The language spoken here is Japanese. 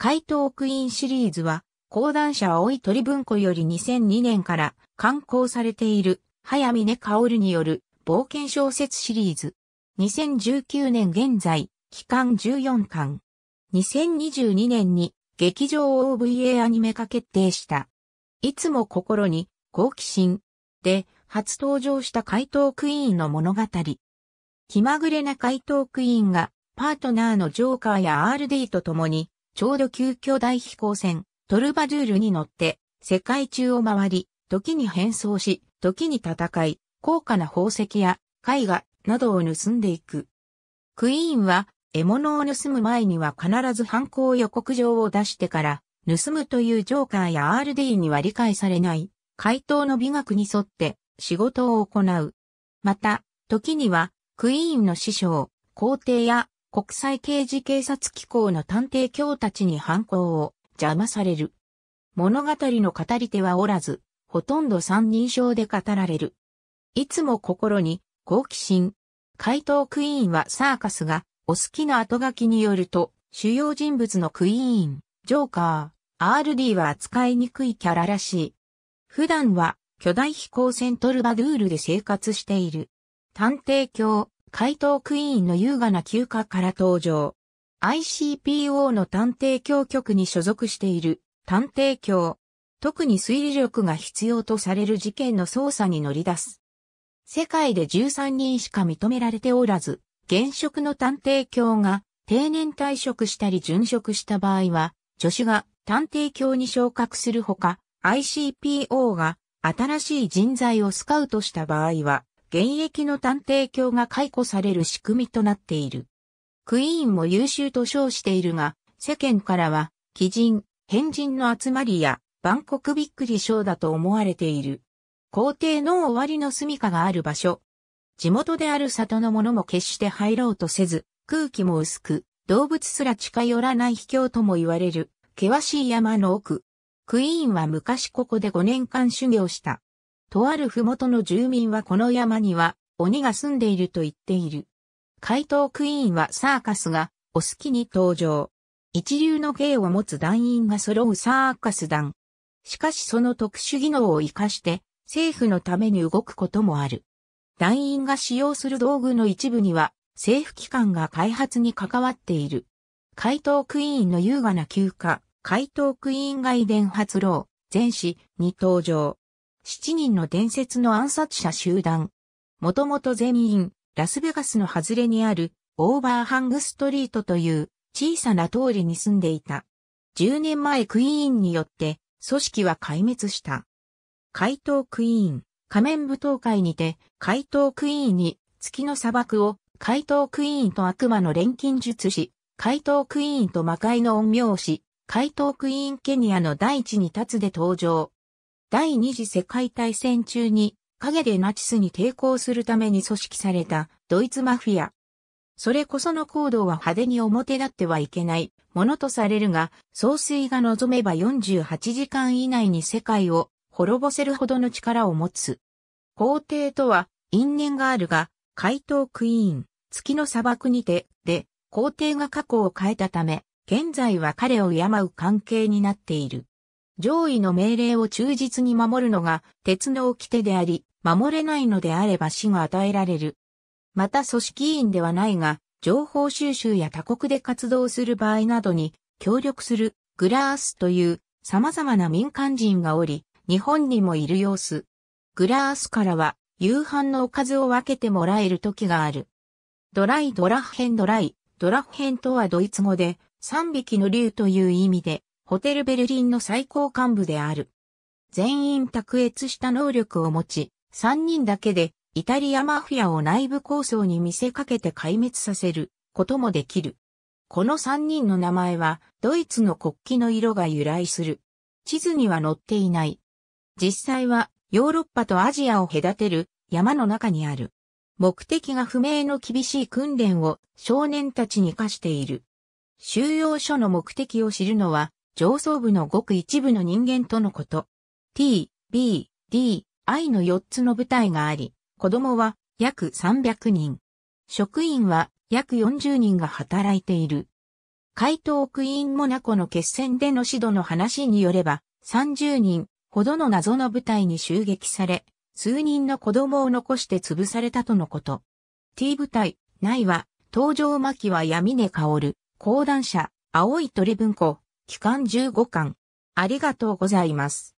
怪盗クイーンシリーズは、講談社青い鳥文庫より2002年から刊行されている、早峰薫による冒険小説シリーズ。2019年現在、期間14巻。2022年に劇場 OVA アニメ化決定した。いつも心に好奇心で初登場した怪盗クイーンの物語。気まぐれな怪盗クイーンがパートナーのジョーカーや RD と共にちょうど急遽大飛行船、トルバドゥールに乗って、世界中を回り、時に変装し、時に戦い、高価な宝石や絵画などを盗んでいく。クイーンは獲物を盗む前には必ず犯行予告状を出してから、盗むというジョーカーや RD には理解されない、回答の美学に沿って仕事を行う。また、時には、クイーンの師匠、皇帝や国際刑事警察機構の探偵卿たちに犯行を邪魔される。物語の語り手はおらず、ほとんど三人称で語られる。いつも心に好奇心。怪盗クイーンはサーカスがお好きな後書きによると主要人物のクイーン、ジョーカー、RD は扱いにくいキャラらしい。普段は巨大飛行船トルバドゥールで生活している。探偵卿、怪盗クイーンの優雅な休暇から登場。ICPO の探偵協局に所属している探偵協。特に推理力が必要とされる事件の捜査に乗り出す。世界で13人しか認められておらず、現職の探偵協が定年退職したり殉職した場合は、助手が探偵協に昇格するほか、ICPO が新しい人材をスカウトした場合は、現役の探偵教が解雇される仕組みとなっている。クイーンも優秀と称しているが、世間からは、奇人、変人の集まりや、万国びっくり賞だと思われている。皇帝の終わりの住処がある場所。地元である里の者も決して入ろうとせず、空気も薄く、動物すら近寄らない秘境とも言われる、険しい山の奥。クイーンは昔ここで5年間修行した。とある麓の住民はこの山には鬼が住んでいると言っている。怪盗クイーンはサーカスがお好きに登場。一流の芸を持つ団員が揃うサーカス団。しかしその特殊技能を活かして政府のために動くこともある。団員が使用する道具の一部には政府機関が開発に関わっている。怪盗クイーンの優雅な休暇、怪盗クイーン外伝発露、前史に登場。7人の伝説の暗殺者集団。もともと全員、ラスベガスの外れにある、オーバーハングストリートという小さな通りに住んでいた。10年前クイーンによって組織は壊滅した。怪盗クイーン、仮面舞踏会にて怪盗クイーンに月の砂漠を怪盗クイーンと悪魔の錬金術師、怪盗クイーンと魔界の陰陽師、怪盗クイーンケニアの大地に立つで登場。第二次世界大戦中に陰でナチスに抵抗するために組織されたドイツマフィア。それこその行動は派手に表立ってはいけないものとされるが、総帥が望めば48時間以内に世界を滅ぼせるほどの力を持つ。皇帝とは因縁があるが、怪盗クイーン、月の砂漠にて、で、皇帝が過去を変えたため、現在は彼を敬う関係になっている。上位の命令を忠実に守るのが鉄の掟であり、守れないのであれば死が与えられる。また組織委員ではないが、情報収集や他国で活動する場合などに協力するグラースという様々な民間人がおり、日本にもいる様子。グラースからは夕飯のおかずを分けてもらえる時がある。ドライドラフヘンドライ、ドラフヘンとはドイツ語で3匹の竜という意味で、ホテルベルリンの最高幹部である。全員卓越した能力を持ち、3人だけでイタリアマフィアを内部構想に見せかけて壊滅させることもできる。この3人の名前はドイツの国旗の色が由来する。地図には載っていない。実際はヨーロッパとアジアを隔てる山の中にある。目的が不明の厳しい訓練を少年たちに課している。収容所の目的を知るのは上層部のごく一部の人間とのこと。t, b, d, i の4つの部隊があり、子供は約300人。職員は約40人が働いている。回答クイーンモナコの決戦での指導の話によれば、30人ほどの謎の部隊に襲撃され、数人の子供を残して潰されたとのこと。T 部隊、内は、登場巻は闇根香る、講談社、青い鳥文庫、期間15巻。ありがとうございます。